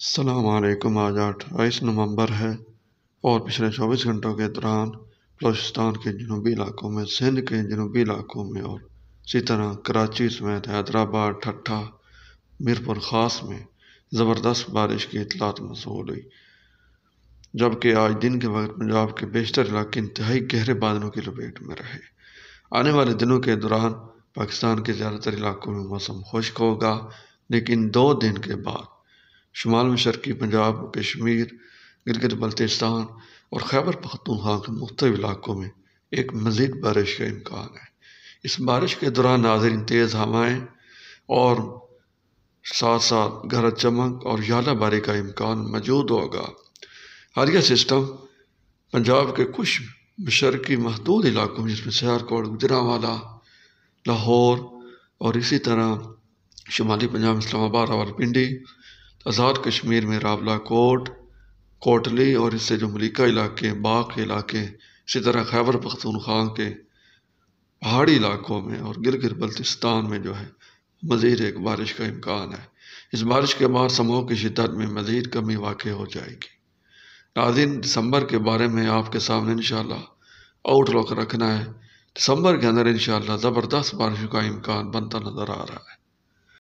अल्लाम आज अट्ठाईस नवंबर है और पिछले चौबीस घंटों के दौरान बलोचिस्तान के जनूबी इलाकों में सिंध के जनूबी इलाकों में और इसी तरह कराची समेत हैदराबाद ठट्ठा मीरपुर ख़ास में ज़बरदस्त बारिश की इतलात मौसू हुई जबकि आज दिन के वक्त पंजाब के बेशतर इलाके इंतहाई गहरे बादलों की लपेट में रहे आने वाले दिनों के दौरान पाकिस्तान के ज़्यादातर इलाकों में मौसम खुश्क होगा लेकिन दो दिन के बाद शुमाल में शर्की पंजाब कश्मीर गिलगित बल्तिस्तान और खैबर पख्तूनखा के मुख्त इलाकों में एक मज़ीद बारिश का इम्कान है इस बारिश के दौरान नाजरन तेज़ हवाएँ और साथ साथ गरज चमक और याला बारी का इम्कान मौजूद होगा हर यह सिस्टम पंजाब के कुछ मशरकी महदूद इलाकों में जिसमें सैरकोट गुजरावाला लाहौर और इसी तरह शुमाली पंजाब इस्लामाबाद रावलपिंडी आज़ाद कश्मीर में रावला कोट कोटली और इससे जो मलिका इलाके बाग के इलाके इसी तरह खैबर पख्तूनख्वा के पहाड़ी इलाकों में और गिरगिर बल्तिस्तान में जो है मज़ीद एक बारिश का इम्कान है इस बारिश के बाद समूह की शिदत में मज़ीद कमी वाक़ हो जाएगी नाजिन दिसंबर के बारे में आपके सामने इन आउटलुक रखना है दिसंबर के अंदर इन ज़बरदस्त बारिश का इम्कान बनता नज़र आ रहा है